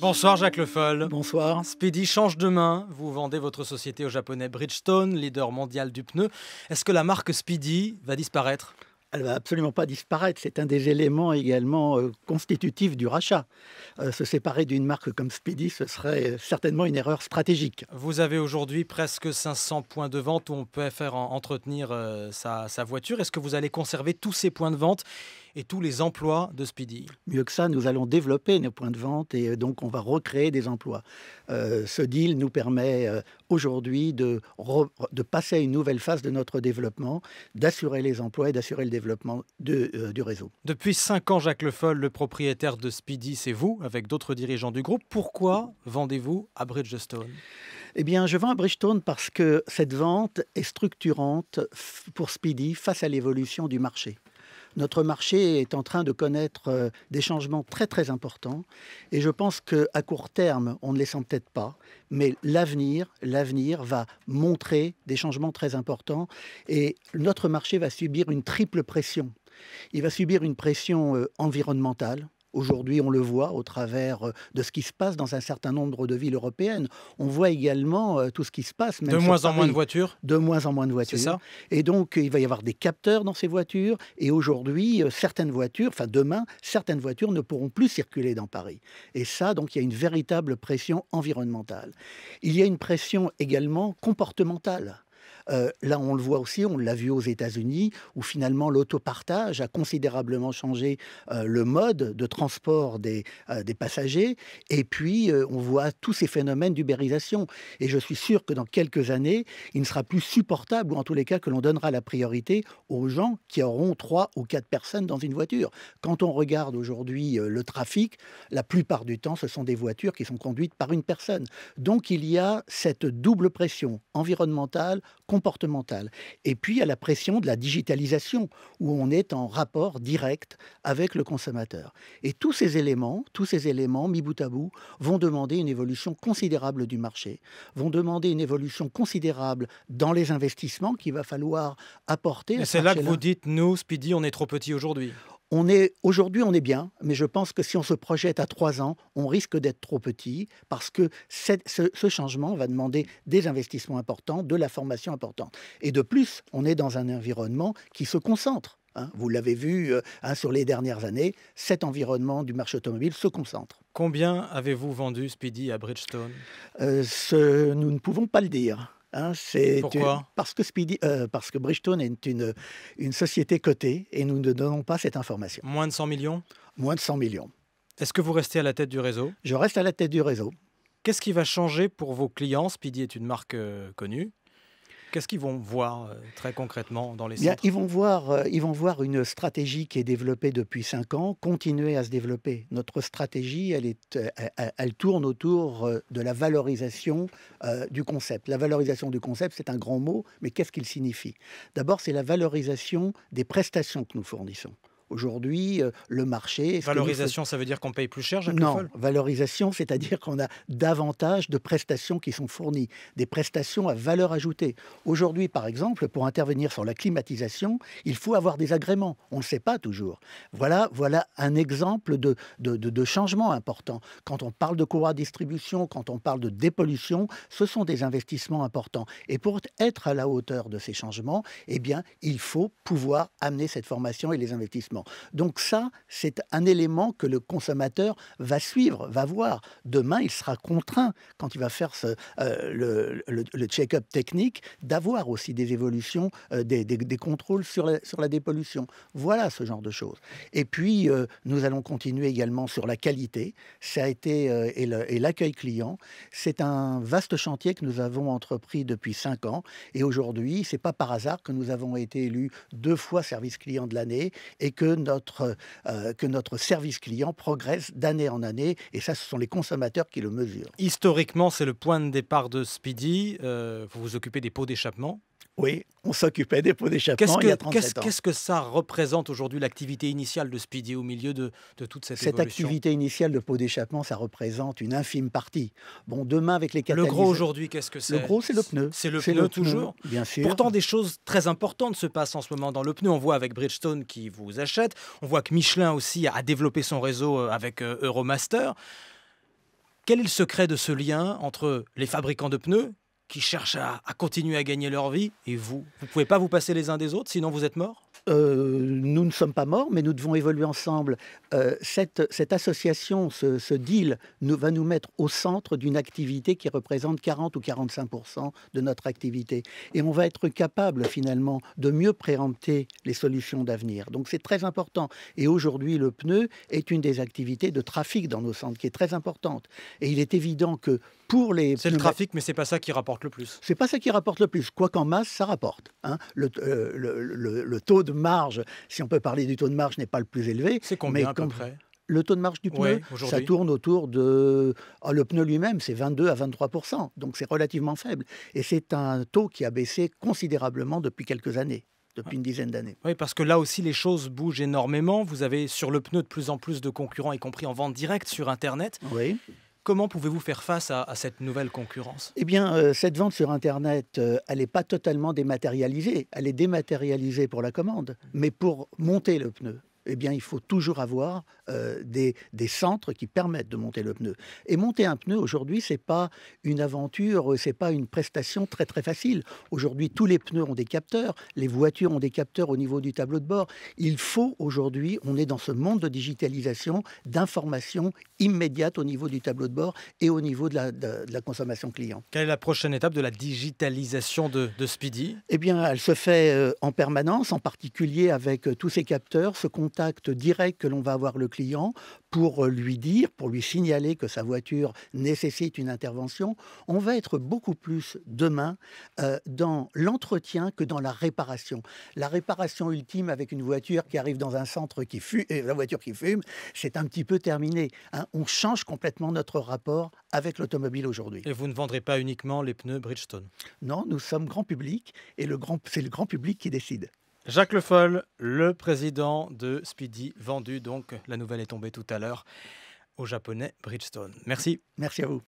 Bonsoir Jacques Le Foll. Bonsoir. Speedy change de main. Vous vendez votre société au japonais Bridgestone, leader mondial du pneu. Est-ce que la marque Speedy va disparaître elle va absolument pas disparaître. C'est un des éléments également euh, constitutifs du rachat. Euh, se séparer d'une marque comme Speedy, ce serait euh, certainement une erreur stratégique. Vous avez aujourd'hui presque 500 points de vente où on peut faire entretenir sa, voiture. Est-ce que vous allez conserver tous ces points de vente et tous les emplois de Speedy. Mieux que ça, nous allons développer nos points de vente et euh, donc on va recréer des emplois. Euh, ce deal nous permet euh, aujourd'hui de, passer à une nouvelle phase de notre développement, d'assurer les emplois et d'assurer le développement du réseau. Depuis cinq ans, Jacques Le Foll, le propriétaire de Speedy, c'est vous, avec d'autres dirigeants du groupe. Pourquoi vendez-vous à Bridgestone eh bien, je vends à Bridgestone parce que cette vente est structurante pour Speedy face à l'évolution du marché notre marché est en train de connaître euh, des changements très très importants et je pense qu'à court terme, on ne les sent peut-être pas, mais l'avenir, l'avenir va montrer des changements très importants et notre marché va subir une triple pression. Il va subir une pression euh, environnementale, Aujourd'hui, on le voit au travers euh, de ce qui se passe dans un certain nombre de villes européennes. On voit également euh, tout ce qui se passe. de moins en moins de voitures. De moins en moins de voitures. Ça et donc, il va y avoir des capteurs dans ces voitures. Et aujourd'hui, euh, certaines voitures, enfin demain, certaines voitures ne pourront plus circuler dans Paris. Et ça, donc, il y a une véritable pression environnementale. Il y a une pression également comportementale. Euh, là, on le voit aussi, on l'a vu aux États-Unis, où finalement l'autopartage a considérablement changé euh, le mode de transport des, euh, des passagers. Et puis, on voit tous ces phénomènes d'ubérisation. Et je suis sûr que dans quelques années, il ne sera plus supportable, ou en tous les cas, que l'on donnera la priorité aux gens qui auront trois ou quatre personnes dans une voiture. Quand on regarde aujourd'hui le trafic, la plupart du temps, ce sont des voitures qui sont conduites par une personne. Donc, il y a cette double pression environnementale, et puis à la pression de la digitalisation, où on est en rapport direct avec le consommateur. Et tous ces éléments, tous ces éléments mis bout à bout, vont demander une évolution considérable du marché, vont demander une évolution considérable dans les investissements qu'il va falloir apporter. Et C'est là que vous dites, nous, Speedy, on est trop petit aujourd'hui on est aujourd'hui on est bien, mais je pense que si on se projette à trois ans, on risque d'être trop petit parce que ce, changement va demander des investissements importants, de la formation importante. Et de plus, on est dans un environnement qui se concentre. Hein. vous l'avez vu euh, hein, sur les dernières années, cet environnement du marché automobile se concentre. Combien avez-vous vendu Speedy à Bridgestone euh, Nous ne pouvons pas le dire. Hein, c'est Pourquoi euh, parce, que Bridgestone est une, société cotée et nous ne donnons pas cette information. Moins de 100 millions Moins de 100 millions. Est-ce que vous restez à la tête du réseau Je reste à la tête du réseau. Qu'est-ce qui va changer pour vos clients Speedy est une marque euh, connue. Qu'est-ce qu'ils vont voir euh, très concrètement dans les centres ils, vont voir, euh, ils vont voir une stratégie qui est développée depuis cinq ans, continuer à se développer. Notre stratégie, elle, est, euh, elle, tourne autour de la valorisation du concept. La valorisation du concept, c'est un grand mot, mais qu'est-ce qu'il signifie D'abord, c'est la valorisation des prestations que nous fournissons. Aujourd'hui, euh, le marché. Valorisation, ça veut dire qu'on paye plus cher, Jacques Non, valorisation, c'est-à-dire qu'on a davantage de prestations qui sont fournies, des prestations à valeur ajoutée. Aujourd'hui, par exemple, pour intervenir sur la climatisation, il faut avoir des agréments. On ne sait pas toujours. Voilà, voilà un exemple de, de, de changement important. Quand on parle de courroie distribution, quand on parle de dépollution, ce sont des investissements importants. Et pour être à la hauteur de ces changements, eh bien, il faut pouvoir amener cette formation et les investissements. Donc ça, c'est un élément que le consommateur va suivre, va voir. Demain, il sera contraint, quand il va faire euh, le, check-up technique, d'avoir aussi des évolutions, euh, des, contrôles sur la, dépollution. Voilà ce genre de choses. Et puis, euh, nous allons continuer également sur la qualité. Ça a été, et l'accueil client, c'est un vaste chantier que nous avons entrepris depuis cinq ans. Et aujourd'hui, c'est pas par hasard que nous avons été élus deux fois service client de l'année et que notre, euh, que notre service client progresse d'année en année. Et ça, ce sont les consommateurs qui le mesurent. Historiquement, c'est le point de départ de Speedy. Euh, vous vous occupez des pots d'échappement oui, on s'occupait des pots d'échappement il y a 37 ans. Qu'est-ce que ça représente aujourd'hui, l'activité initiale de Speedy au milieu de, toute cette, cette évolution Cette activité initiale de pots d'échappement, ça représente une infime partie. Bon, demain, avec les catalyseurs... Le gros aujourd'hui, qu'est-ce que c'est Le gros, c'est le pneu. C'est le, pneu, toujours bien sûr. Pourtant, des choses très importantes se passent en ce moment dans le pneu. On voit avec Bridgestone qui vous achète, on voit que Michelin aussi a développé son réseau euh, avec euh, Euromaster. Quel est le secret de ce lien entre les fabricants de pneus qui cherchent à, continuer à gagner leur vie. Et vous, vous pouvez pas vous passer les uns des autres, sinon vous êtes morts euh, nous ne sommes pas morts, mais nous devons évoluer ensemble. Euh, cette, cette, association, ce, ce deal, nous, va nous mettre au centre d'une activité qui représente 40 ou 45 de notre activité. Et on va être capable, finalement, de mieux préempter les solutions d'avenir. Donc c'est très important. Et aujourd'hui, le pneu est une des activités de trafic dans nos centres qui est très importante. Et il est évident que c'est le trafic, mais c'est pas ça qui rapporte le plus. C'est pas ça qui rapporte le plus, quoi qu'en masse, ça rapporte. Hein. Euh, le, taux de marge, si on peut parler du taux de marge, n'est pas le plus élevé. C'est combien mais le taux de marge du pneu, ça tourne autour de. Ah, le pneu lui-même, c'est 22 à 23 donc c'est relativement faible. Et c'est un taux qui a baissé considérablement depuis quelques années depuis une dizaine d'années. Oui, parce que là aussi, les choses bougent énormément. Vous avez sur le pneu de plus en plus de concurrents, y compris en vente directe sur Internet. Oui. Comment pouvez-vous faire face à, cette nouvelle concurrence Eh bien, euh, cette vente sur Internet, euh, elle n'est pas totalement dématérialisée. Elle est dématérialisée pour la commande, mais pour monter le pneu, eh bien, il faut toujours avoir euh, des, centres qui permettent de monter le pneu. Et monter un pneu aujourd'hui, c'est pas une aventure, c'est pas une prestation très très facile. Aujourd'hui, tous les pneus ont des capteurs, les voitures ont des capteurs au niveau du tableau de bord. Il faut aujourd'hui, on est dans ce monde de digitalisation, d'information immédiate au niveau du tableau de bord et au niveau de la, consommation client. Quelle est la prochaine étape de la digitalisation de, Speedy Eh bien, elle se fait euh, en permanence, en particulier avec euh, tous ces capteurs, ce qu'on contact direct que l'on va avoir le client pour euh, lui dire, pour lui signaler que sa voiture nécessite une intervention, on va être beaucoup plus demain euh, dans l'entretien que dans la réparation. La réparation ultime avec une voiture qui arrive dans un centre qui fume, et euh, la voiture qui fume, c'est un petit peu terminé. Hein. On change complètement notre rapport avec l'automobile aujourd'hui. Et vous ne vendrez pas uniquement les pneus Bridgestone Non, nous sommes grand public et c'est le grand public qui décide. Jacques Le Foll, le président de Speedy, vendu donc, la nouvelle est tombée tout à l'heure, au japonais Bridgestone. Merci. Merci à vous.